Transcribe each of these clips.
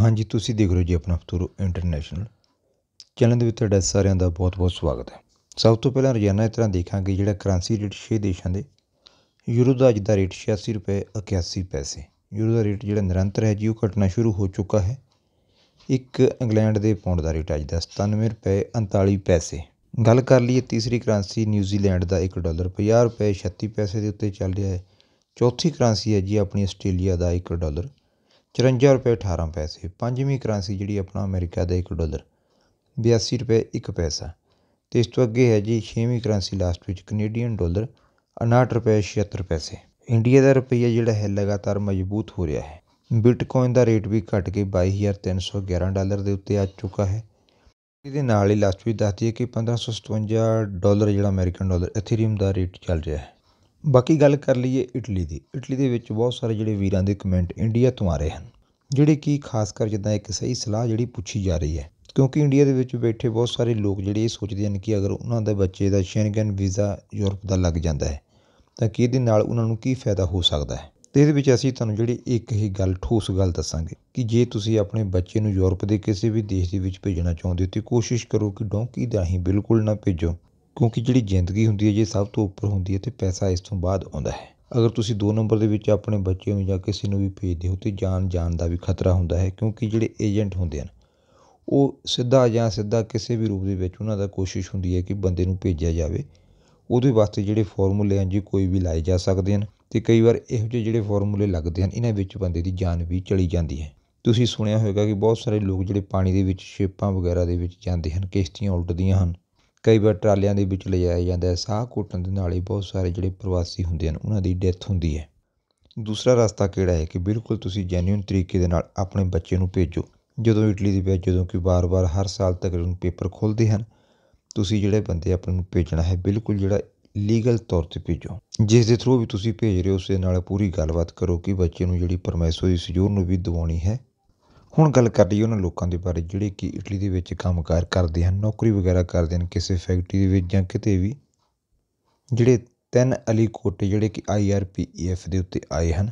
ਹਾਂਜੀ ਤੁਸੀਂ ਦੇਖ ਰਹੇ ਹੋ ਜੀ ਆਪਣਾ ਫਤੂਰ ਇੰਟਰਨੈਸ਼ਨਲ ਚੈਨਲ ਦੇ ਵਿੱਚ ਤੁਹਾਡਾ ਸਾਰਿਆਂ ਦਾ ਬਹੁਤ-ਬਹੁਤ ਸਵਾਗਤ ਹੈ ਸਭ ਤੋਂ ਪਹਿਲਾਂ ਰੋਜ਼ਾਨਾ ਇਸ ਤਰ੍ਹਾਂ ਦੇਖਾਂਗੇ ਜਿਹੜਾ ਕਰੰਸੀ ਰੇਟ 6 ਦੇਸ਼ਾਂ ਦੇ ਯੂਰੋ ਦਾ ਅੱਜ ਦਾ ਰੇਟ 86 ਰੁਪਏ 81 ਪੈਸੇ ਯੂਰੋ ਦਾ ਰੇਟ ਜਿਹੜਾ ਨਿਰੰਤਰ ਹੈ ਜੀ ਉਹ ਘਟਣਾ ਸ਼ੁਰੂ ਹੋ ਚੁੱਕਾ ਹੈ ਇੱਕ ਇੰਗਲੈਂਡ ਦੇ ਪਾਉਂਡ ਦਾ ਰੇਟ ਅੱਜ ਦਾ 97 ਰੁਪਏ 39 ਪੈਸੇ ਗੱਲ ਕਰ ਲਈਏ ਤੀਸਰੀ ਕਰੰਸੀ ਨਿਊਜ਼ੀਲੈਂਡ ਦਾ 1 ਡਾਲਰ 50 ਰੁਪਏ 36 ਪੈਸੇ ਦੇ ਉੱਤੇ ਚੱਲ ਰਿਹਾ ਹੈ ਚੌਥੀ ਕਰੰਸੀ ਹੈ ਜੀ ਆਪਣੀ ਆਸਟ੍ਰੇਲੀਆ ਦਾ 1 ਡਾਲਰ 54 ਰੁਪਏ 18 ਪੈਸੇ ਪੰਜਵੀਂ ਕਰੰਸੀ ਜਿਹੜੀ ਆਪਣਾ ਅਮਰੀਕਾ ਦਾ 1 ਡਾਲਰ 82 ਰੁਪਏ 1 ਪੈਸਾ ਤੇ ਇਸ ਤੋਂ ਅੱਗੇ ਹੈ ਜੀ ਛੇਵੀਂ ਕਰੰਸੀ ਲਾਸਟ ਵਿੱਚ ਕੈਨੇਡੀਅਨ ਡਾਲਰ 59 ਰੁਪਏ 76 ਪੈਸੇ ਇੰਡੀਆ ਦਾ ਰੁਪਈਆ ਜਿਹੜਾ ਹੈ ਲਗਾਤਾਰ ਮਜ਼ਬੂਤ ਹੋ ਰਿਹਾ ਹੈ ਬਿਟਕੋਇਨ ਦਾ ਰੇਟ ਵੀ ਘਟ ਕੇ 22311 ਡਾਲਰ ਦੇ ਉੱਤੇ ਆ ਚੁੱਕਾ ਹੈ ਇਹਦੇ ਨਾਲ ਹੀ ਲਾਸਟ ਵਿੱਚ ਦੱਸ ਦਈਏ ਕਿ 1557 ਡਾਲਰ ਜਿਹੜਾ ਅਮਰੀਕਨ ਡਾਲਰ ਇਥੇਰੀਅਮ ਦਾ ਰੇਟ ਚੱਲ ਰਿਹਾ ਹੈ ਬਾਕੀ ਗੱਲ ਕਰ ਲਈਏ ਇਟਲੀ ਦੀ ਇਟਲੀ ਦੇ ਵਿੱਚ ਬਹੁਤ ਸਾਰੇ ਜਿਹੜੇ ਵੀਰਾਂ ਦੇ ਕਮੈਂਟ ਇੰਡੀਆ ਤੋਂ ਆ ਰਹੇ ਹਨ ਜਿਹੜੇ ਕਿ ਖਾਸ ਕਰ ਜਿੱਦਾਂ ਇੱਕ ਸਹੀ ਸਲਾਹ ਜਿਹੜੀ ਪੁੱਛੀ ਜਾ ਰਹੀ ਹੈ ਕਿਉਂਕਿ ਇੰਡੀਆ ਦੇ ਵਿੱਚ ਬੈਠੇ ਬਹੁਤ ਸਾਰੇ ਲੋਕ ਜਿਹੜੇ ਇਹ ਸੋਚਦੇ ਹਨ ਕਿ ਅਗਰ ਉਹਨਾਂ ਦੇ ਬੱਚੇ ਦਾ ਸ਼ੈਂਗਨ ਵੀਜ਼ਾ ਯੂਰਪ ਦਾ ਲੱਗ ਜਾਂਦਾ ਹੈ ਤਾਂ ਕੀ ਇਹਦੇ ਨਾਲ ਉਹਨਾਂ ਨੂੰ ਕੀ ਫਾਇਦਾ ਹੋ ਸਕਦਾ ਹੈ ਤੇ ਇਹਦੇ ਵਿੱਚ ਅਸੀਂ ਤੁਹਾਨੂੰ ਜਿਹੜੀ ਇੱਕ ਹੀ ਗੱਲ ਠੋਸ ਗੱਲ ਦੱਸਾਂਗੇ ਕਿ ਜੇ ਤੁਸੀਂ ਆਪਣੇ ਬੱਚੇ ਨੂੰ ਯੂਰਪ ਦੇ ਕਿਸੇ ਵੀ ਦੇਸ਼ ਦੇ ਵਿੱਚ ਭੇਜਣਾ ਚਾਹੁੰਦੇ ਹੋ ਤੇ ਕੋਸ਼ਿਸ਼ ਕਰੋ ਕਿ ਡੋਂਕੀ ਦਾ ਹੀ ਬਿਲਕੁਲ ਨਾ ਭੇਜੋ ਕਿਉਂਕਿ ਜਿਹੜੀ ਜ਼ਿੰਦਗੀ ਹੁੰਦੀ ਹੈ ਜੇ ਸਭ ਤੋਂ ਉੱਪਰ ਹੁੰਦੀ ਹੈ ਤੇ ਪੈਸਾ ਇਸ ਤੋਂ ਬਾਅਦ ਆਉਂਦਾ ਹੈ ਅਗਰ ਤੁਸੀਂ ਦੋ ਨੰਬਰ ਦੇ ਵਿੱਚ ਆਪਣੇ ਬੱਚੇ ਨੂੰ ਜਾਂ ਕਿਸੇ ਨੂੰ ਵੀ ਭੇਜਦੇ ਹੋ ਤੇ ਜਾਨ ਜਾਣ ਦਾ ਵੀ ਖਤਰਾ ਹੁੰਦਾ ਹੈ ਕਿਉਂਕਿ ਜਿਹੜੇ ਏਜੰਟ ਹੁੰਦੇ ਹਨ ਉਹ ਸਿੱਧਾ ਜਾਂ ਸਿੱਧਾ ਕਿਸੇ ਵੀ ਰੂਪ ਦੇ ਵਿੱਚ ਉਹਨਾਂ ਦਾ ਕੋਸ਼ਿਸ਼ ਹੁੰਦੀ ਹੈ ਕਿ ਬੰਦੇ ਨੂੰ ਭੇਜਿਆ ਜਾਵੇ ਉਹਦੇ ਵਾਸਤੇ ਜਿਹੜੇ ਫਾਰਮੂਲੇ ਹਨ ਜੀ ਕੋਈ ਵੀ ਲਾਏ ਜਾ ਸਕਦੇ ਹਨ ਤੇ ਕਈ ਵਾਰ ਇਹੋ ਜਿਹੇ ਜਿਹੜੇ ਫਾਰਮੂਲੇ ਲੱਗਦੇ ਹਨ ਇਹਨਾਂ ਵਿੱਚ ਬੰਦੇ ਦੀ ਜਾਨ ਵੀ ਚਲੀ ਜਾਂਦੀ ਹੈ ਤੁਸੀਂ ਸੁਣਿਆ ਹੋਵੇਗਾ ਕਿ ਬਹੁਤ ਸਾਰੇ ਲੋਕ ਜਿਹੜੇ ਪਾਣੀ ਦੇ ਵਿੱਚ ਸ਼ੇਪਾਂ ਵਗੈਰਾ ਦੇ ਵਿੱਚ ਜਾਂਦੇ ਹਨ ਕਿਸ਼ਤੀਆਂ ਉਲਟਦੀਆਂ ਹਨ ਕਈ ਵਾਰ ਟਰਾਲਿਆਂ ਦੇ ਵਿੱਚ ਲਿਜਾਇਆ ਜਾਂਦਾ ਸਾਹ ਘੁੱਟਣ ਦੇ ਨਾਲ ਹੀ ਬਹੁਤ ਸਾਰੇ ਜਿਹੜੇ ਪ੍ਰਵਾਸੀ ਹੁੰਦੇ ਹਨ ਉਹਨਾਂ ਦੀ ਡੈਥ ਹੁੰਦੀ ਹੈ ਦੂਸਰਾ ਰਸਤਾ ਕਿਹੜਾ ਹੈ ਕਿ ਬਿਲਕੁਲ ਤੁਸੀਂ ਜੈਨੂਇਨ ਤਰੀਕੇ ਦੇ ਨਾਲ ਆਪਣੇ ਬੱਚੇ ਨੂੰ ਭੇਜੋ ਜਦੋਂ ਇਟਲੀ ਦੀ ਵਿੱਚ ਜਦੋਂ ਕਿ ਬਾਰ-ਬਾਰ ਹਰ ਸਾਲ ਤਕਰੀਬਨ ਪੇਪਰ ਖੋਲਦੇ ਹਨ ਤੁਸੀਂ ਜਿਹੜੇ ਬੰਦੇ ਆਪਣੇ ਨੂੰ ਭੇਜਣਾ ਹੈ ਬਿਲਕੁਲ ਜਿਹੜਾ ਲੀਗਲ ਤੌਰ ਤੇ ਭੇਜੋ ਜਿਸ ਦੇ ਥਰੂ ਵੀ ਤੁਸੀਂ ਭੇਜ ਰਹੇ ਹੋ ਉਸ ਦੇ ਨਾਲ ਪੂਰੀ ਗੱਲਬਾਤ ਕਰੋ ਕਿ ਬੱਚੇ ਨੂੰ ਜਿਹੜੀ ਪਰਮੈਸੋ ਦੀ ਸਜੂਰ ਨੂੰ ਵੀ ਦਿਵਾਉਣੀ ਹੈ ਹੁਣ ਗੱਲ ਕਰ ਲਈਏ ਉਹਨਾਂ ਲੋਕਾਂ ਦੇ ਬਾਰੇ ਜਿਹੜੇ ਕਿ ਇਟਲੀ ਦੇ ਵਿੱਚ ਕੰਮਕਾਰ ਕਰਦੇ ਹਨ ਨੌਕਰੀ ਵਗੈਰਾ ਕਰਦੇ ਹਨ ਕਿਸੇ ਫੈਕਟਰੀ ਦੇ ਵਿੱਚ ਜਾਂ ਕਿਤੇ ਵੀ ਜਿਹੜੇ ਤਿੰਨ ਅਲੀ ਕੋਟੇ ਜਿਹੜੇ ਕਿ ਆਈਆਰਪੀਐਫ e ਦੇ ਉੱਤੇ ਆਏ ਹਨ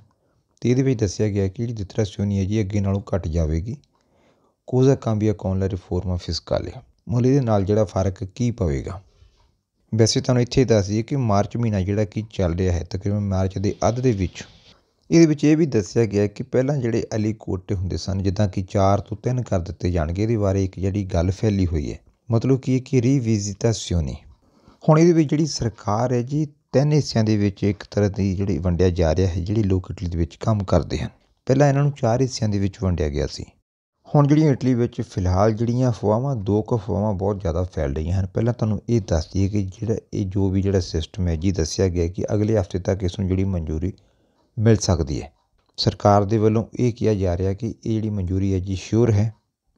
ਤੇ ਇਹਦੇ ਵਿੱਚ ਦੱਸਿਆ ਗਿਆ ਕਿ ਜਿਹੜੀ ਦਿੱਤਰਾਸ਼ੋਨੀ ਹੈ ਜੀ ਅੱਗੇ ਨਾਲੋਂ ਘਟ ਜਾਵੇਗੀ ਕੋਜ਼ਾ ਕਾਂਬੀਆ ਕੌਨਲਾ ਰਿਫੋਰਮਾ ਫਿਸਕਾਲੇ ਮੁੱਲ ਇਹਦੇ ਨਾਲ ਜਿਹੜਾ ਫਰਕ ਕੀ ਪਵੇਗਾ ਵੈਸੇ ਤੁਹਾਨੂੰ ਇੱਥੇ ਦੱਸ ਦਈਏ ਕਿ ਮਾਰਚ ਮਹੀਨਾ ਜਿਹੜਾ ਕਿ ਚੱਲ ਰਿਹਾ ਹੈ ਤਕਰੀਬਨ ਮਾਰਚ ਦੇ ਅੱਧ ਦੇ ਵਿੱਚ ਇਹਦੇ ਵਿੱਚ ਇਹ ਵੀ ਦੱਸਿਆ ਗਿਆ ਕਿ ਪਹਿਲਾਂ ਜਿਹੜੇ ਅਲੀ ਕੋਟੇ ਹੁੰਦੇ ਸਨ ਜਿੱਦਾਂ ਕਿ 4 ਤੋਂ 3 ਕਰ ਦਿੱਤੇ ਜਾਣਗੇ ਇਹਦੇ ਬਾਰੇ ਇੱਕ ਜਿਹੜੀ ਗੱਲ ਫੈਲੀ ਹੋਈ ਹੈ ਮਤਲਬ ਕੀ ਕਿ ਰੀਵਿਜ਼ਿਟਾਸਿਓਨੀ ਹੁਣ ਇਹਦੇ ਵਿੱਚ ਜਿਹੜੀ ਸਰਕਾਰ ਹੈ ਜੀ ਤਿੰਨ ਹਿੱਸਿਆਂ ਦੇ ਵਿੱਚ ਇੱਕ ਤਰ੍ਹਾਂ ਦੀ ਜਿਹੜੀ ਵੰਡਿਆ ਜਾ ਰਿਹਾ ਹੈ ਜਿਹੜੀ ਲੋਕ ਇਟਲੀ ਦੇ ਵਿੱਚ ਕੰਮ ਕਰਦੇ ਹਨ ਪਹਿਲਾਂ ਇਹਨਾਂ ਨੂੰ ਚਾਰ ਹਿੱਸਿਆਂ ਦੇ ਵਿੱਚ ਵੰਡਿਆ ਗਿਆ ਸੀ ਹੁਣ ਜਿਹੜੀਆਂ ਇਟਲੀ ਵਿੱਚ ਫਿਲਹਾਲ ਜਿਹੜੀਆਂ ਫਵਾਵਾਂ ਦੋ ਕੁ ਫਵਾਵਾਂ ਬਹੁਤ ਜ਼ਿਆਦਾ ਫੈਲ ਰਹੀਆਂ ਹਨ ਪਹਿਲਾਂ ਤੁਹਾਨੂੰ ਇਹ ਦੱਸ ਦਈਏ ਕਿ ਜਿਹੜਾ ਇਹ ਜੋ ਵੀ ਜਿਹੜਾ ਸਿਸਟਮ ਹੈ ਜੀ ਦੱਸਿਆ ਗਿਆ ਕਿ ਅਗਲੇ ਹਫਤੇ ਤੱਕ ਇਸ ਨੂੰ ਜਿਹੜੀ ਮਨਜ਼ੂਰੀ ਮਿਲ ਸਕਦੀ ਹੈ ਸਰਕਾਰ ਦੇ ਵੱਲੋਂ ਇਹ ਕਿਹਾ ਜਾ ਰਿਹਾ ਕਿ ਇਹ ਜਿਹੜੀ ਮਨਜ਼ੂਰੀ ਹੈ ਜੀ ਸ਼ੋਰ ਹੈ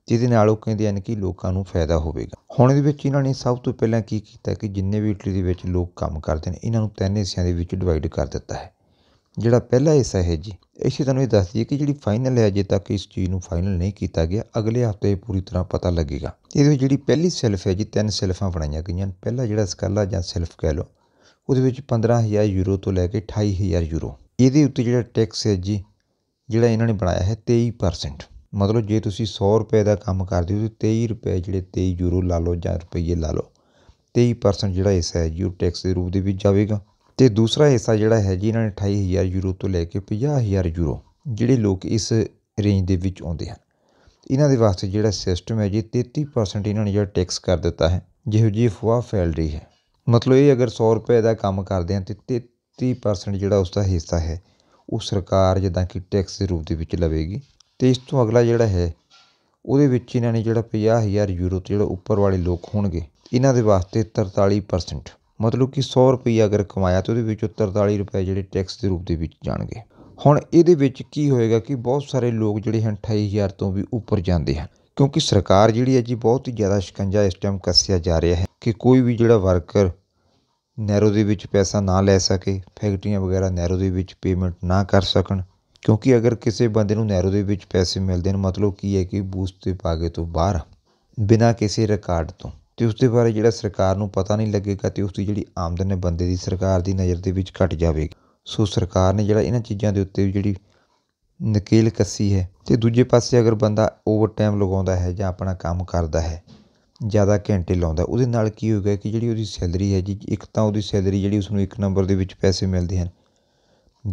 ਜਿਹਦੇ ਨਾਲ ਉਹ ਕਹਿੰਦੇ ਹਨ ਕਿ ਲੋਕਾਂ ਨੂੰ ਫਾਇਦਾ ਹੋਵੇਗਾ ਹੁਣ ਇਹਦੇ ਵਿੱਚ ਇਹਨਾਂ ਨੇ ਸਭ ਤੋਂ ਪਹਿਲਾਂ ਕੀ ਕੀਤਾ ਕਿ ਜਿੰਨੇ ਵੀ ਇਟਲੀ ਦੇ ਵਿੱਚ ਲੋਕ ਕੰਮ ਕਰਦੇ ਨੇ ਇਹਨਾਂ ਨੂੰ ਤਿੰਨ ਹਿੱਸਿਆਂ ਦੇ ਵਿੱਚ ਡਿਵਾਈਡ ਕਰ ਦਿੱਤਾ ਹੈ ਜਿਹੜਾ ਪਹਿਲਾ ਹਿੱਸਾ ਹੈ ਜੀ ਇਸੇ ਤੁਹਾਨੂੰ ਇਹ ਦੱਸ ਦਈਏ ਕਿ ਜਿਹੜੀ ਫਾਈਨਲ ਹੈ ਅਜੇ ਤੱਕ ਇਸ ਚੀਜ਼ ਨੂੰ ਫਾਈਨਲ ਨਹੀਂ ਕੀਤਾ ਗਿਆ ਅਗਲੇ ਹਫਤੇ ਪੂਰੀ ਤਰ੍ਹਾਂ ਪਤਾ ਲੱਗੇਗਾ ਇਹਦੇ ਵਿੱਚ ਜਿਹੜੀ ਪਹਿਲੀ ਸੈਲਫ ਹੈ ਜੀ ਤਿੰਨ ਸੈਲਫਾਂ ਬਣਾਈਆਂ ਗਈਆਂ ਪਹਿਲਾ ਜਿਹੜਾ ਸਕਾਲਾ ਜਾਂ ਸੈਲਫ ਕਹਿ ਲਓ ਉਹਦੇ ਵਿੱਚ 15000 ਯੂਰੋ ਤੋਂ ਲੈ ਕੇ 28000 ਯੂਰੋ ਇਹਦੇ ਉੱਤੇ ਜਿਹੜਾ ਟੈਕਸ ਹੈ ਜੀ ਜਿਹੜਾ ਇਹਨਾਂ ਨੇ ਬਣਾਇਆ ਹੈ 23% ਮਤਲਬ ਜੇ ਤੁਸੀਂ 100 ਰੁਪਏ ਦਾ ਕੰਮ ਕਰਦੇ ਹੋ ਤਾਂ 23 ਰੁਪਏ ਜਿਹੜੇ 23 ਯੂਰੋ ਲਾ ਲਓ ਜਾਂ ਰੁਪਏ ਲਾ ਲਓ 23% ਜਿਹੜਾ ਇਸ ਹੈ ਜੀ ਉਹ ਟੈਕਸ ਦੇ ਰੂਪ ਦੇ ਵਿੱਚ ਜਾਵੇਗਾ ਤੇ ਦੂਸਰਾ ਹਿੱਸਾ ਜਿਹੜਾ ਹੈ ਜੀ ਇਹਨਾਂ ਨੇ 28000 ਯੂਰੋ ਤੋਂ ਲੈ ਕੇ 50000 ਯੂਰੋ ਜਿਹੜੇ ਲੋਕ ਇਸ ਰੇਂਜ ਦੇ ਵਿੱਚ ਆਉਂਦੇ ਹਨ ਇਹਨਾਂ ਦੇ ਵਾਸਤੇ ਜਿਹੜਾ ਸਿਸਟਮ ਹੈ ਜੀ 33% ਇਹਨਾਂ ਨੇ ਜਿਹੜਾ ਟੈਕਸ ਕਰ ਦਿੱਤਾ ਹੈ ਜਿਹੋ ਜੀ ਫਵਾ ਫੈਲ ਰਹੀ ਹੈ ਮਤਲਬ ਇਹ ਅਗਰ 100 ਰੁਪਏ ਦਾ ਕੰਮ ਕਰਦੇ ਆ ਤੇ ਤੀਹ ਪਰਸੈਂਟ ਜਿਹੜਾ ਉਸਦਾ ਹਿੱਸਾ ਹੈ ਉਹ ਸਰਕਾਰ ਜਿੱਦਾਂ ਕਿ ਟੈਕਸ ਦੇ ਰੂਪ ਦੇ ਵਿੱਚ ਲਵੇਗੀ ਅਤੇ ਇਸ ਤੋਂ ਅਗਲਾ ਜਿਹੜਾ ਹੈ ਉਹਦੇ ਵਿੱਚ ਇਹਨਾਂ ਨੇ ਜਿਹੜਾ ਪੰਜਾਹ ਹਜ਼ਾਰ ਯੂਰੋ ਤੋਂ ਜਿਹੜਾ ਉੱਪਰ ਵਾਲੇ ਲੋਕ ਹੋਣਗੇ ਇਹਨਾਂ ਦੇ ਵਾਸਤੇ ਤਰਤਾਲੀ ਪਰਸੈਂਟ ਮਤਲਬ ਕਿ ਸੌ ਰੁਪਈਆ ਅਗਰ ਕਮਾਇਆ ਤਾਂ ਉਹਦੇ ਵਿੱਚੋਂ ਤਰਤਾਲੀ ਰੁਪਏ ਜਿਹੜੇ ਟੈਕਸ ਦੇ ਰੂਪ ਦੇ ਵਿੱਚ ਜਾਣਗੇ ਹੁਣ ਇਹਦੇ ਵਿੱਚ ਕੀ ਹੋਏਗਾ ਕਿ ਬਹੁਤ ਸਾਰੇ ਲੋਕ ਜਿਹੜੇ ਹਨ 28000 ਤੋਂ ਵੀ ਉੱਪਰ ਜਾਂਦੇ ਹਨ ਕਿਉਂਕਿ ਸਰਕਾਰ ਜਿਹੜੀ ਹੈ ਜੀ ਬਹੁਤ ਹੀ ਜ਼ਿਆਦਾ ਸ਼ਿਕੰਜਾ ਇਸ ਟਾਈਮ ਕੱਸਿਆ ਜਾ ਰਿਹਾ ਹੈ ਕਿ ਕੋਈ ਵੀ ਜਿਹੜਾ ਵਰਕਰ ਨੈਰੋ ਦੇ ਵਿੱਚ ਪੈਸਾ ਨਾ ਲੈ ਸਕੇ ਫੈਕਟਰੀਆਂ ਵਗੈਰਾ ਨੈਰੋ ਦੇ ਵਿੱਚ ਪੇਮੈਂਟ ਨਾ ਕਰ ਸਕਣ ਕਿਉਂਕਿ ਅਗਰ ਕਿਸੇ ਬੰਦੇ ਨੂੰ ਨੈਰੋ ਦੇ ਵਿੱਚ ਪੈਸੇ ਮਿਲਦੇ ਨੇ ਮਤਲਬ ਕੀ ਹੈ ਕਿ ਬੂਸਟ ਤੇ ਪਾਗੇ ਤੋਂ ਬਾਹਰ ਬਿਨਾਂ ਕਿਸੇ ਰਿਕਾਰਡ ਤੋਂ ਤੇ ਉਸ ਦੇ ਬਾਰੇ ਜਿਹੜਾ ਸਰਕਾਰ ਨੂੰ ਪਤਾ ਨਹੀਂ ਲੱਗੇਗਾ ਤੇ ਉਸ ਦੀ ਜਿਹੜੀ ਆਮਦਨ ਹੈ ਬੰਦੇ ਦੀ ਸਰਕਾਰ ਦੀ ਨਜ਼ਰ ਦੇ ਵਿੱਚ ਘਟ ਜਾਵੇਗੀ ਸੋ ਸਰਕਾਰ ਨੇ ਜਿਹੜਾ ਇਹਨਾਂ ਚੀਜ਼ਾਂ ਦੇ ਉੱਤੇ ਜਿਹੜੀ ਨਕੇਲ ਕੱਸੀ ਹੈ ਤੇ ਦੂਜੇ ਪਾਸੇ ਅਗਰ ਬੰਦਾ ਓਵਰ ਟਾਈਮ ਲਗਾਉਂਦਾ ਹੈ ਜਾਂ ਆਪਣਾ ਕੰਮ ਕਰਦਾ ਹੈ ਜ਼ਿਆਦਾ ਘੰਟੇ ਲਾਉਂਦਾ ਉਹਦੇ ਨਾਲ ਕੀ ਹੋਏਗਾ ਕਿ ਜਿਹੜੀ ਉਹਦੀ ਸੈਲਰੀ ਹੈ ਜੀ ਇੱਕ ਤਾਂ ਉਹਦੀ ਸੈਲਰੀ ਜਿਹੜੀ ਉਸਨੂੰ ਇੱਕ ਨੰਬਰ ਦੇ ਵਿੱਚ ਪੈਸੇ ਮਿਲਦੇ ਹਨ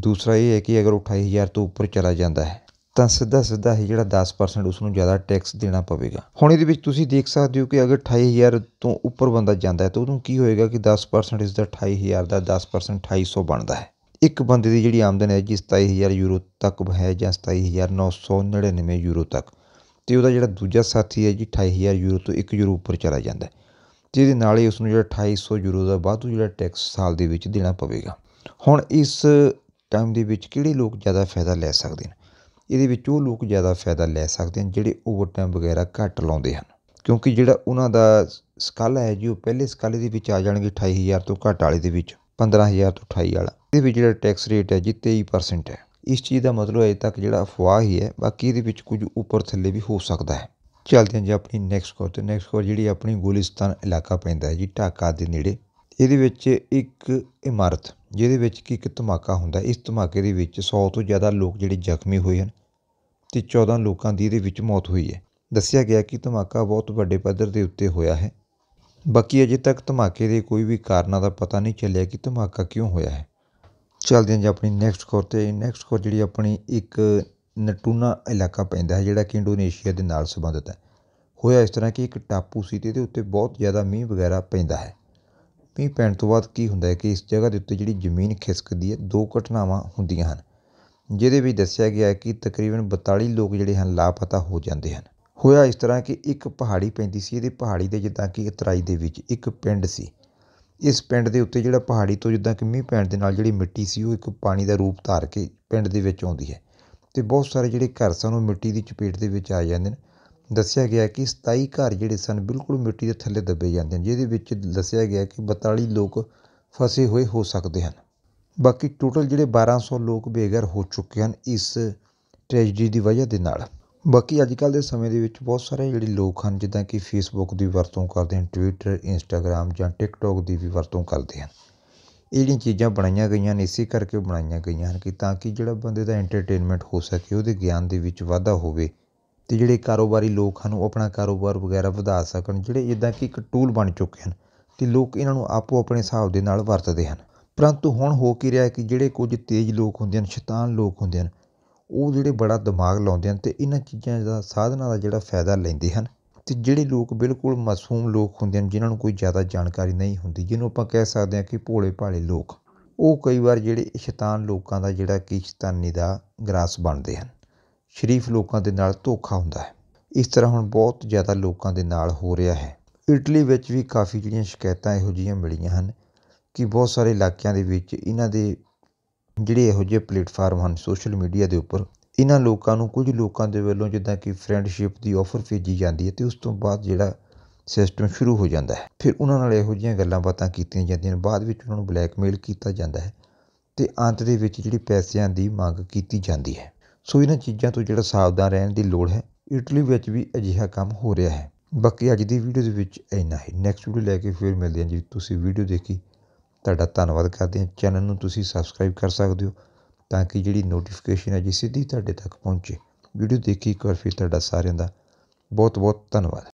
ਦੂਸਰਾ ਇਹ ਹੈ ਕਿ ਅਗਰ ਉਹ 28000 ਤੋਂ ਉੱਪਰ ਚਲਾ ਜਾਂਦਾ ਹੈ ਤਾਂ ਸਿੱਧਾ ਸਿੱਧਾ ਹੀ ਜਿਹੜਾ 10% ਉਸ ਨੂੰ ਜ਼ਿਆਦਾ ਟੈਕਸ ਦੇਣਾ ਪਵੇਗਾ ਹੁਣ ਇਹਦੇ ਵਿੱਚ ਤੁਸੀਂ ਦੇਖ ਸਕਦੇ ਹੋ ਕਿ ਅਗਰ 28000 ਤੋਂ ਉੱਪਰ ਬੰਦਾ ਜਾਂਦਾ ਹੈ ਤਾਂ ਉਹਨੂੰ ਕੀ ਹੋਏਗਾ ਕਿ 10% ਇਸ ਦਾ 28000 ਦਾ 10% 2800 ਬਣਦਾ ਹੈ ਇੱਕ ਬੰਦੇ ਦੀ ਜਿਹੜੀ ਆਮਦਨ ਹੈ ਜੀ 27000 ਯੂਰੋ ਤੱਕ ਹੈ ਜਾਂ 27999 ਯੂਰੋ ਤੱਕ ਤੇ ਉਹਦਾ ਜਿਹੜਾ ਦੂਜਾ ਸਾਥੀ ਹੈ ਜੀ 28000 ਯੂਰੋ ਤੋਂ 1 ਯੂਰੋ ਉੱਪਰ ਚਲਾ ਜਾਂਦਾ ਤੇ ਇਹਦੇ ਨਾਲ ਹੀ ਉਸ ਨੂੰ ਜਿਹੜਾ 2800 ਯੂਰੋ ਦਾ ਵਾਧੂ ਜਿਹੜਾ ਟੈਕਸ ਸਾਲ ਦੇ ਵਿੱਚ ਦੇਣਾ ਪਵੇਗਾ ਹੁਣ ਇਸ ਟਾਈਮ ਦੇ ਵਿੱਚ ਕਿਹੜੇ ਲੋਕ ਜ਼ਿਆਦਾ ਫਾਇਦਾ ਲੈ ਸਕਦੇ ਨੇ ਇਹਦੇ ਵਿੱਚ ਉਹ ਲੋਕ ਜ਼ਿਆਦਾ ਫਾਇਦਾ ਲੈ ਸਕਦੇ ਹਨ ਜਿਹੜੇ ਓਵਰਟਾਈਮ ਵਗੈਰਾ ਘੱਟ ਲਾਉਂਦੇ ਹਨ ਕਿਉਂਕਿ ਜਿਹੜਾ ਉਹਨਾਂ ਦਾ ਸਕਾਲ ਹੈ ਜੀ ਉਹ ਪਹਿਲੇ ਸਕਾਲ ਦੇ ਵਿੱਚ ਆ ਜਾਣਗੇ 28000 ਤੋਂ ਘੱਟ ਵਾਲੇ ਦੇ ਵਿੱਚ 15000 ਤੋਂ 28 ਵਾਲਾ ਇਹਦੇ ਵਿੱਚ ਜਿਹੜਾ ਟੈਕਸ ਰੇਟ ਹੈ ਜੀ 23% ਹੈ ਇਸ ਚੀਜ਼ ਦਾ ਮਤਲਬ ਅਜੇ ਤੱਕ ਜਿਹੜਾ ਅਫਵਾਹ ਹੀ ਹੈ ਬਾਕੀ ਇਹਦੇ ਵਿੱਚ ਕੁਝ ਉੱਪਰ ਥੱਲੇ ਵੀ ਹੋ ਸਕਦਾ ਹੈ ਚਲਦੇ ਹਾਂ ਜੀ ਆਪਣੀ ਨੈਕਸਟ ਖਬਰ ਤੇ ਨੈਕਸਟ ਖਬਰ ਜਿਹੜੀ ਆਪਣੀ ਗੋਲਿਸਤਾਨ ਇਲਾਕਾ ਪੈਂਦਾ ਹੈ ਜੀ ਢਾਕਾ ਦੇ ਨੇੜੇ ਇਹਦੇ ਵਿੱਚ ਇੱਕ ਇਮਾਰਤ ਜਿਹਦੇ ਵਿੱਚ ਕਿ ਇੱਕ ਧਮਾਕਾ ਹੁੰਦਾ ਇਸ ਧਮਾਕੇ ਦੇ ਵਿੱਚ 100 ਤੋਂ ਜ਼ਿਆਦਾ ਲੋਕ ਜਿਹੜੇ ਜ਼ਖਮੀ ਹੋਏ ਹਨ ਤੇ 14 ਲੋਕਾਂ ਦੀ ਇਹਦੇ ਵਿੱਚ ਮੌਤ ਹੋਈ ਹੈ ਦੱਸਿਆ ਗਿਆ ਕਿ ਧਮਾਕਾ ਬਹੁਤ ਵੱਡੇ ਪੱਧਰ ਦੇ ਉੱਤੇ ਹੋਇਆ ਹੈ ਬਾਕੀ ਅਜੇ ਤੱਕ ਧਮਾਕੇ ਦੇ ਕੋਈ ਵੀ ਕਾਰਨਾਂ ਦਾ ਪਤਾ ਨਹੀਂ ਚੱਲਿਆ ਕਿ ਧਮਾਕਾ ਕਿਉਂ ਹੋਇਆ ਹੈ ਚਲਦੇ ਹਾਂ ਜੀ ਆਪਣੀ ਨੈਕਸਟ ਖੋਰ 'ਤੇ ਨੈਕਸਟ ਖੋਰ ਜਿਹੜੀ ਆਪਣੀ ਇੱਕ ਨਟੂਨਾ ਇਲਾਕਾ ਪੈਂਦਾ ਹੈ ਜਿਹੜਾ ਕਿ ਇੰਡੋਨੇਸ਼ੀਆ ਦੇ ਨਾਲ ਸੰਬੰਧਿਤ ਹੈ ਹੋਇਆ ਇਸ ਤਰ੍ਹਾਂ ਕਿ ਇੱਕ ਟਾਪੂ ਸੀ ਤੇ ਦੇ ਉੱਤੇ ਬਹੁਤ ਜ਼ਿਆਦਾ ਮੀਂਹ ਵਗੈਰਾ ਪੈਂਦਾ ਹੈ ਮੀਂਹ ਪੈਣ ਤੋਂ ਬਾਅਦ ਕੀ ਹੁੰਦਾ ਹੈ ਕਿ ਇਸ ਜਗ੍ਹਾ ਦੇ ਉੱਤੇ ਜਿਹੜੀ ਜ਼ਮੀਨ ਖਿਸਕਦੀ ਹੈ ਦੋ ਘਟਨਾਵਾਂ ਹੁੰਦੀਆਂ ਹਨ ਜਿਹਦੇ ਵਿੱਚ ਦੱਸਿਆ ਗਿਆ ਹੈ ਕਿ ਤਕਰੀਬਨ 42 ਲੋਕ ਜਿਹੜੇ ਹਨ ਲਾਪਤਾ ਹੋ ਜਾਂਦੇ ਹਨ ਹੋਇਆ ਇਸ ਤਰ੍ਹਾਂ ਕਿ ਇੱਕ ਪਹਾੜੀ ਪੈਂਦੀ ਸੀ ਇਹਦੀ ਪਹਾੜੀ ਦੇ ਜਿੱਦਾਂ ਕਿ ਇਤਰਾਈ ਦੇ ਵਿੱਚ ਇੱਕ ਪਿੰਡ ਸੀ ਇਸ ਪਿੰਡ ਦੇ ਉੱਤੇ ਜਿਹੜਾ ਪਹਾੜੀ ਤੋਂ ਜਿੱਦਾਂ ਕਿ ਮੀਂਹ ਪੈਣ ਦੇ ਨਾਲ ਜਿਹੜੀ ਮਿੱਟੀ ਸੀ ਉਹ ਇੱਕ ਪਾਣੀ ਦਾ ਰੂਪ ਧਾਰ ਕੇ ਪਿੰਡ ਦੇ ਵਿੱਚ ਆਉਂਦੀ ਹੈ ਅਤੇ ਬਹੁਤ ਸਾਰੇ ਜਿਹੜੇ ਘਰ ਸਨ ਉਹ ਮਿੱਟੀ ਦੀ ਚਪੇਟ ਦੇ ਵਿੱਚ ਆ ਜਾਂਦੇ ਨੇ ਦੱਸਿਆ ਗਿਆ ਕਿ 27 ਘਰ ਜਿਹੜੇ ਸਨ ਬਿਲਕੁਲ ਮਿੱਟੀ ਦੇ ਥੱਲੇ ਦੱਬੇ ਜਾਂਦੇ ਨੇ ਜਿਹਦੇ ਵਿੱਚ ਦੱਸਿਆ ਗਿਆ ਕਿ 42 ਲੋਕ ਫਸੇ ਹੋਏ ਹੋ ਸਕਦੇ ਹਨ ਬਾਕੀ ਟੋਟਲ ਜਿਹੜੇ 1200 ਲੋਕ ਬੇਘਰ ਹੋ ਚੁੱਕੇ ਹਨ ਇਸ ਟ੍ਰੈਜਡੀ ਦੀ ਵਜ੍ਹਾ ਦੇ ਨਾਲ ਬਾਕੀ ਅੱਜ ਕੱਲ੍ਹ ਦੇ ਸਮੇਂ ਦੇ ਵਿੱਚ ਬਹੁਤ ਸਾਰੇ ਜਿਹੜੇ ਲੋਕ ਹਨ ਜਿੱਦਾਂ ਕਿ ਫੇਸਬੁੱਕ ਦੀ ਵਰਤੋਂ ਕਰਦੇ ਹਨ ਟਵਿੱਟਰ ਇੰਸਟਾਗ੍ਰਾਮ ਜਾਂ ਟਿਕਟੋਕ ਦੀ ਵੀ ਵਰਤੋਂ ਕਰਦੇ ਹਨ ਇਹ ਜਿਹੜੀਆਂ ਚੀਜ਼ਾਂ ਬਣਾਈਆਂ ਗਈਆਂ ਨੇ ਇਸੇ ਕਰਕੇ ਬਣਾਈਆਂ ਗਈਆਂ ਹਨ ਕਿ ਤਾਂ ਕਿ ਜਿਹੜਾ ਬੰਦੇ ਦਾ ਐਂਟਰਟੇਨਮੈਂਟ ਹੋ ਸਕੇ ਉਹਦੇ ਗਿਆਨ ਦੇ ਵਿੱਚ ਵਾਧਾ ਹੋਵੇ ਤੇ ਜਿਹੜੇ ਕਾਰੋਬਾਰੀ ਲੋਕ ਹਨ ਉਹ ਆਪਣਾ ਕਾਰੋਬਾਰ ਵਗੈਰਾ ਵਧਾ ਸਕਣ ਜਿਹੜੇ ਇਦਾਂ ਕਿ ਇੱਕ ਟੂਲ ਬਣ ਚੁੱਕੇ ਹਨ ਤੇ ਲੋਕ ਇਹਨਾਂ ਨੂੰ ਆਪੋ ਆਪਣੇ ਹਿਸਾਬ ਦੇ ਨਾਲ ਵਰਤਦੇ ਹਨ ਪਰੰਤੂ ਹੁਣ ਹੋ ਕੀ ਰਿਹਾ ਹੈ ਕਿ ਜਿਹੜੇ ਕੁਝ ਤੇਜ਼ ਲੋਕ ਹੁੰਦੇ ਹਨ ਸ਼ੈਤਾਨ ਲੋਕ ਹੁੰਦੇ ਹਨ ਉਹ ਜਿਹੜੇ ਬੜਾ ਦਿਮਾਗ ਲਾਉਂਦੇ ਹਨ ਅਤੇ ਇਹਨਾਂ ਚੀਜ਼ਾਂ ਦਾ ਸਾਧਨਾਂ ਦਾ ਜਿਹੜਾ ਫਾਇਦਾ ਲੈਂਦੇ ਹਨ ਅਤੇ ਜਿਹੜੇ ਲੋਕ ਬਿਲਕੁਲ ਮਾਸੂਮ ਲੋਕ ਹੁੰਦੇ ਹਨ ਜਿਹਨਾਂ ਨੂੰ ਕੋਈ ਜ਼ਿਆਦਾ ਜਾਣਕਾਰੀ ਨਹੀਂ ਹੁੰਦੀ ਜਿਹਨੂੰ ਆਪਾਂ ਕਹਿ ਸਕਦੇ ਹਾਂ ਕਿ ਭੋਲੇ ਭਾਲੇ ਲੋਕ ਉਹ ਕਈ ਵਾਰ ਜਿਹੜੇ ਸ਼ੈਤਾਨ ਲੋਕਾਂ ਦਾ ਜਿਹੜਾ ਕਿ ਸ਼ੈਤਾਨੀ ਦਾ ਗਰਾਸ ਬਣਦੇ ਹਨ ਸ਼ਰੀਫ ਲੋਕਾਂ ਦੇ ਨਾਲ ਧੋਖਾ ਹੁੰਦਾ ਹੈ ਇਸ ਤਰ੍ਹਾਂ ਹੁਣ ਬਹੁਤ ਜ਼ਿਆਦਾ ਲੋਕਾਂ ਦੇ ਨਾਲ ਹੋ ਰਿਹਾ ਹੈ ਇਟਲੀ ਵਿੱਚ ਵੀ ਕਾਫੀ ਜਿਹੜੀਆਂ ਸ਼ਿਕਾਇਤਾਂ ਇਹੋ ਜਿਹੀਆਂ ਮਿਲੀਆਂ ਹਨ ਕਿ ਬਹੁਤ ਸਾਰੇ ਇਲਾਕਿਆਂ ਦੇ ਵਿੱਚ ਇਹਨਾਂ ਦੇ ਜਿਹੜੇ ਇਹੋ ਜਿਹੇ ਪਲੇਟਫਾਰਮ ਹਨ ਸੋਸ਼ਲ ਮੀਡੀਆ ਦੇ ਉੱਪਰ ਇਹਨਾਂ ਲੋਕਾਂ ਨੂੰ ਕੁਝ ਲੋਕਾਂ ਦੇ ਵੱਲੋਂ ਜਿੱਦਾਂ ਕਿ ਫਰੈਂਡਸ਼ਿਪ ਦੀ ਆਫਰ ਭੇਜੀ ਜਾਂਦੀ ਹੈ ਤੇ ਉਸ ਤੋਂ ਬਾਅਦ ਜਿਹੜਾ ਸਿਸਟਮ ਸ਼ੁਰੂ ਹੋ ਜਾਂਦਾ ਹੈ ਫਿਰ ਉਹਨਾਂ ਨਾਲ ਇਹੋ ਜਿਹੀਆਂ ਗੱਲਾਂ ਬਾਤਾਂ ਕੀਤੀਆਂ ਜਾਂਦੀਆਂ ਹਨ ਬਾਅਦ ਵਿੱਚ ਉਹਨਾਂ ਨੂੰ ਬਲੈਕਮੇਲ ਕੀਤਾ ਜਾਂਦਾ ਹੈ ਤੇ ਅੰਤ ਦੇ ਵਿੱਚ ਜਿਹੜੀ ਪੈਸਿਆਂ ਦੀ ਮੰਗ ਕੀਤੀ ਜਾਂਦੀ ਹੈ ਸੋ ਇਹਨਾਂ ਚੀਜ਼ਾਂ ਤੋਂ ਜਿਹੜਾ ਸਾਵਧਾਨ ਰਹਿਣ ਦੀ ਲੋੜ ਹੈ ਇਟਲੀ ਵਿੱਚ ਵੀ ਅਜਿਹਾ ਕੰਮ ਹੋ ਰਿਹਾ ਹੈ ਬਾਕੀ ਅੱਜ ਦੀ ਵੀਡੀਓ ਦੇ ਵਿੱਚ ਇੰਨਾ ਹੀ ਨੈਕਸਟ ਵੀਡੀਓ ਲੈ ਕੇ ਫਿਰ ਮਿਲਦੇ ਹਾਂ ਜੀ ਤੁਸੀਂ ਵੀਡੀਓ ਦੇਖੀ ਤੁਹਾਡਾ ਧੰਨਵਾਦ ਕਰਦੇ ਹਾਂ ਚੈਨਲ ਨੂੰ ਤੁਸੀਂ ਸਬਸਕ੍ਰਾਈਬ ਕਰ ਸਕਦੇ ਹੋ ਤਾਂ ਕਿ ਜਿਹੜੀ ਨੋਟੀਫਿਕੇਸ਼ਨ ਹੈ ਜੀ ਸਿੱਧੀ ਤੁਹਾਡੇ ਤੱਕ ਪਹੁੰਚੇ ਵੀਡੀਓ ਦੇਖੀ ਇੱਕ ਵਾਰ ਫਿਰ ਤੁਹਾਡਾ ਸਾਰਿਆਂ ਦਾ ਬਹੁਤ ਬਹੁਤ ਧੰਨਵਾਦ